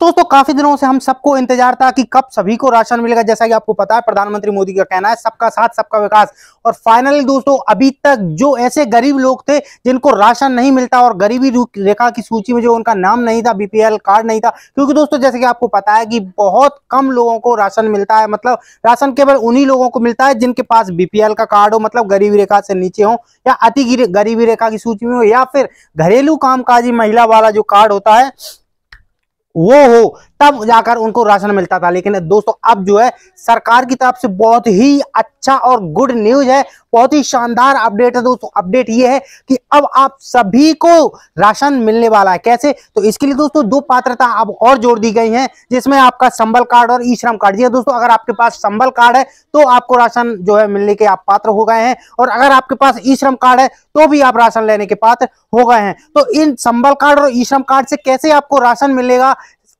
दोस्तों काफी दिनों से हम सबको इंतजार था कि कब सभी को राशन मिलेगा जैसा कि आपको पता है प्रधानमंत्री मोदी का कहना है सबका साथ सबका विकास और फाइनली दोस्तों अभी तक जो ऐसे गरीब लोग थे जिनको राशन नहीं मिलता और गरीबी रेखा की सूची में जो उनका नाम नहीं था बीपीएल कार्ड नहीं था क्योंकि दोस्तों जैसे कि आपको पता है कि बहुत कम लोगों को राशन मिलता है मतलब राशन केवल उन्हीं लोगों को मिलता है जिनके पास बीपीएल का कार्ड हो मतलब गरीबी रेखा से नीचे हो या अति गरीबी रेखा की सूची में हो या फिर घरेलू कामकाजी महिला वाला जो कार्ड होता है वो हो तब जाकर उनको राशन मिलता था लेकिन दोस्तों अब जो है सरकार की तरफ से बहुत ही अच्छा और गुड न्यूज है बहुत ही शानदार अपडेट है दोस्तों अपडेट ये है कि अब आप सभी को राशन मिलने वाला है कैसे तो इसके लिए दोस्तों दो पात्रता अब और जोड़ दी गई हैं जिसमें आपका संबल कार्ड और ई श्रम कार्ड जी दोस्तों अगर आपके पास संबल कार्ड है तो आपको राशन जो है मिलने के आप पात्र हो गए हैं और अगर आपके पास ई श्रम कार्ड है तो भी आप राशन लेने के पात्र हो गए हैं तो इन संबल कार्ड और ई श्रम कार्ड से कैसे आपको राशन मिलेगा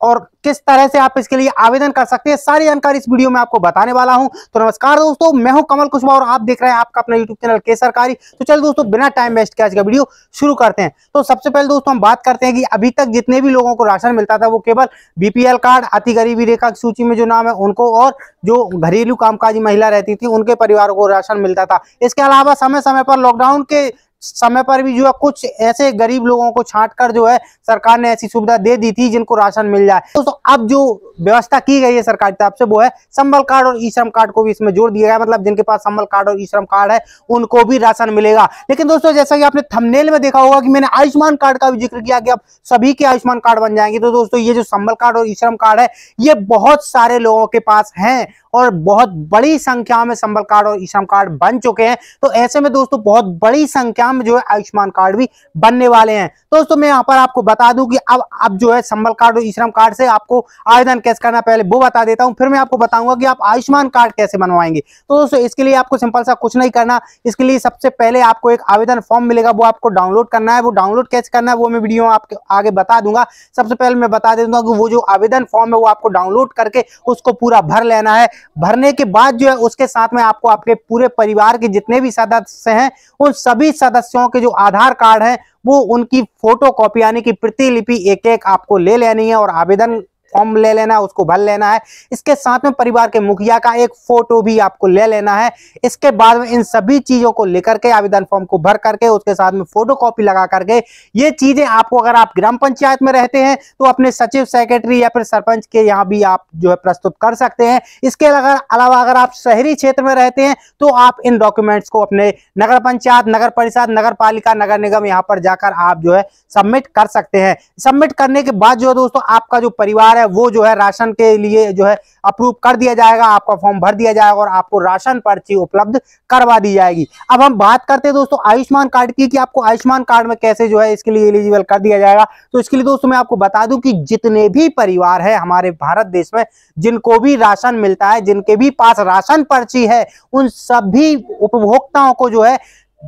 और किस तरह से आप इसके लिए आवेदन कर सकते हैं सारी जानकारी इस वीडियो में आपको बताने वाला हूं तो नमस्कार दोस्तों मैं हूं कमल कुशवाहा और आप देख रहे हैं आपका अपना यूट्यूब चैनल के सरकारी तो चलिए दोस्तों बिना टाइम वेस्ट के आज का वीडियो शुरू करते हैं तो सबसे पहले दोस्तों हम बात करते हैं कि अभी तक जितने भी लोगों को राशन मिलता था वो केवल बीपीएल कार्ड अति गरीबी रेखा की सूची में जो नाम है उनको और जो घरेलू कामकाजी महिला रहती थी उनके परिवारों को राशन मिलता था इसके अलावा समय समय पर लॉकडाउन के समय पर भी जो है कुछ ऐसे गरीब लोगों को छांट कर जो है सरकार ने ऐसी सुविधा दे दी थी जिनको राशन मिल जाए दोस्तों अब जो व्यवस्था की गई है सरकार की तरफ से वो है संबल कार्ड और ई श्रम कार्ड को भी इसमें जोड़ दिया गया मतलब जिनके पास संबल कार्ड और ई श्रम कार्ड है उनको भी राशन मिलेगा लेकिन दोस्तों जैसा कि आपने थमनेल में देखा होगा कि मैंने आयुष्मान कार्ड का भी जिक्र किया कि अब सभी के आयुष्मान कार्ड बन जाएंगे तो दोस्तों ये जो संबल कार्ड और ई श्रम कार्ड है ये बहुत सारे लोगों के पास है और बहुत बड़ी संख्या में संबल कार्ड और ईश्रम कार्ड बन चुके हैं तो ऐसे में दोस्तों बहुत बड़ी संख्या में जो है आयुष्मान कार्ड भी बनने वाले हैं दोस्तों मैं यहाँ पर आपको बता दूं कि अब अब जो है संबल कार्ड और ईश्रम कार्ड से आपको आवेदन कैसे करना पहले वो बता देता हूँ फिर मैं आपको बताऊंगा कि आप आयुष्मान कार्ड कैसे बनवाएंगे तो दोस्तों इसके लिए आपको सिंपल सा कुछ नहीं करना इसके लिए सबसे पहले आपको एक आवेदन फॉर्म मिलेगा वो आपको डाउनलोड करना है वो डाउनलोड कैसे करना है वो मैं वीडियो आपके आगे बता दूंगा सबसे पहले मैं बता देता हूँ कि वो जो आवेदन फॉर्म है वो आपको डाउनलोड करके उसको पूरा भर लेना है भरने के बाद जो है उसके साथ में आपको आपके पूरे परिवार के जितने भी सदस्य हैं उन सभी सदस्यों के जो आधार कार्ड हैं वो उनकी फोटो कॉपी यानी कि प्रतिलिपि एक एक आपको ले लेनी है और आवेदन फॉर्म ले लेना है उसको भर लेना है इसके साथ में परिवार के मुखिया का एक फोटो भी आपको ले लेना है इसके बाद में इन सभी चीजों को लेकर के आवेदन फॉर्म को भर करके उसके साथ में फोटो कॉपी लगा करके ये चीजें आपको अगर आप ग्राम पंचायत में रहते हैं तो अपने सचिव सेक्रेटरी या फिर सरपंच के यहाँ भी आप जो है प्रस्तुत कर सकते हैं इसके अलावा अगर आप शहरी क्षेत्र में रहते हैं तो आप इन डॉक्यूमेंट्स को अपने नगर पंचायत नगर परिषद नगर पालिका नगर निगम यहाँ पर जाकर आप जो है सबमिट कर सकते हैं सबमिट करने के बाद जो है दोस्तों आपका जो परिवार सरकार है वो जो है राशन के लिए जो है अप्रूव कर दिया जाएगा आपका फॉर्म भर दिया जाएगा और आपको राशन पर्ची उपलब्ध करवा दी जाएगी अब हम बात करते हैं दोस्तों आयुष्मान कार्ड की कि आपको आयुष्मान कार्ड में कैसे जो है इसके लिए एलिजिबल कर दिया जाएगा तो इसके लिए दोस्तों मैं आपको बता दूं कि जितने भी परिवार है हमारे भारत देश में जिनको भी राशन मिलता है जिनके भी पास राशन पर्ची है उन सभी उपभोक्ताओं को जो है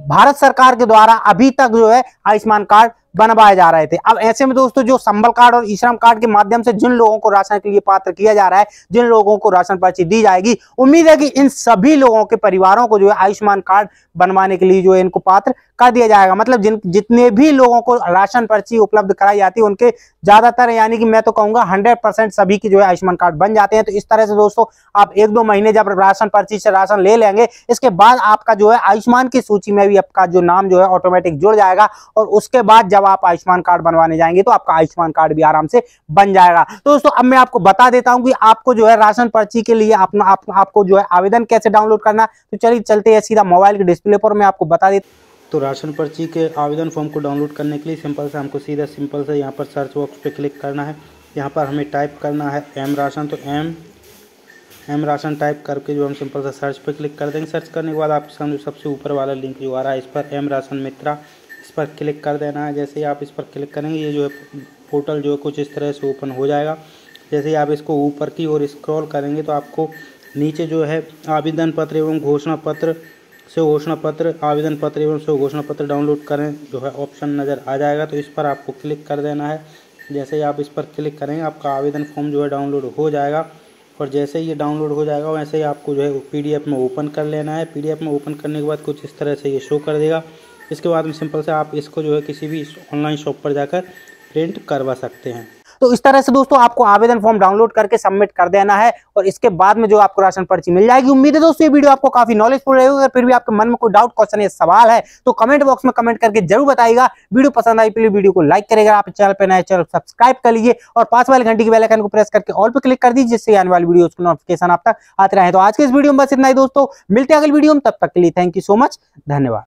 भारत सरकार के द्वारा अभी तक जो है आयुष्मान कार्ड बनवाए जा रहे थे अब ऐसे में दोस्तों जो संबल कार्ड और ईश्रम कार्ड के माध्यम से जिन लोगों को राशन के लिए पात्र किया जा रहा है जिन लोगों को राशन पर्ची दी जाएगी उम्मीद है कि इन सभी लोगों के परिवारों को जो है आयुष्मान कार्ड बनवाने के लिए जो है इनको पात्र कर दिया जाएगा मतलब जिन जितने भी लोगों को राशन पर्ची उपलब्ध कराई जाती है उनके ज्यादातर यानी कि मैं तो कहूंगा हंड्रेड सभी के जो है आयुष्मान कार्ड बन जाते हैं तो इस तरह से दोस्तों आप एक दो महीने जब राशन पर्ची से राशन ले लेंगे इसके बाद आपका जो है आयुष्मान की सूची में भी आपका जो नाम जो है ऑटोमेटिक जुड़ जाएगा और उसके बाद जब आप आयुष्मान कार्ड बनवाने जाएंगे तो आपका आयुष्मान कार्ड भी आराम से बन जाएगा तो दोस्तों अब मैं आपको बता देता हूँ कि आपको जो है राशन पर्ची के लिए अपना आप, आपको जो है आवेदन कैसे डाउनलोड करना तो चलिए चलते हैं सीधा मोबाइल के डिस्प्ले पर मैं आपको बता देता तो राशन पर्ची के आवेदन फॉर्म को डाउनलोड करने के लिए सिंपल से हमको सीधा सिंपल से यहाँ पर सर्च बॉक्स पे क्लिक करना है यहाँ पर हमें टाइप करना है एम राशन तो एम एम राशन टाइप करके जो हम सिंपल सा सर्च पे क्लिक कर देंगे सर्च करने के बाद आपके सामने सबसे ऊपर वाला लिंक जो आ रहा है इस पर एम राशन मित्रा इस पर क्लिक कर देना है जैसे ही आप इस पर क्लिक करेंगे ये जो है पोर्टल जो है कुछ इस तरह से ओपन हो जाएगा जैसे ही आप इसको ऊपर की ओर स्क्रॉल करेंगे तो आपको नीचे जो है आवेदन पत्र एवं घोषणा पत्र से घोषणा पत्र आवेदन पत्र एवं से घोषणा पत्र डाउनलोड करें जो है ऑप्शन नज़र आ जाएगा तो इस पर आपको क्लिक कर देना है जैसे ही आप इस पर क्लिक करेंगे आपका आवेदन फॉर्म जो है डाउनलोड हो जाएगा और जैसे ही ये डाउनलोड हो जाएगा वैसे ही आपको जो है पी में ओपन कर लेना है पी में ओपन करने के बाद कुछ इस तरह से ये शो कर देगा इसके बाद में सिंपल से आप इसको जो है किसी भी ऑनलाइन शॉप पर जाकर प्रिंट करवा सकते हैं तो इस तरह से दोस्तों आपको आवेदन फॉर्म डाउनलोड करके सबमिट कर देना है और इसके बाद में जो आपको राशन पर्ची मिल जाएगी उम्मीद है दोस्तों ये वीडियो आपको काफी नॉलेजफुल रहेगी अगर फिर भी आपके मन में कोई डाउट क्वेश्चन या सवाल है तो कमेंट बॉक्स में कमेंट करके जरूर बताएगा वीडियो पसंद आई प्लीज तो वीडियो को लाइक करेगा आप चैनल पर नए चैनल सब्सक्राइब कर लीजिए और पास वाले घंटे की बेलाइकन को प्रेस करके ऑल पर क्लिक कर दीजिए जिससे आने वाली वीडियो नोटिफिकेशन आप तक आते रहे तो आज के इस वीडियो में बस इतना ही दोस्तों मिलते अगले वीडियो में तब तक के लिए थैंक यू सो मच धन्यवाद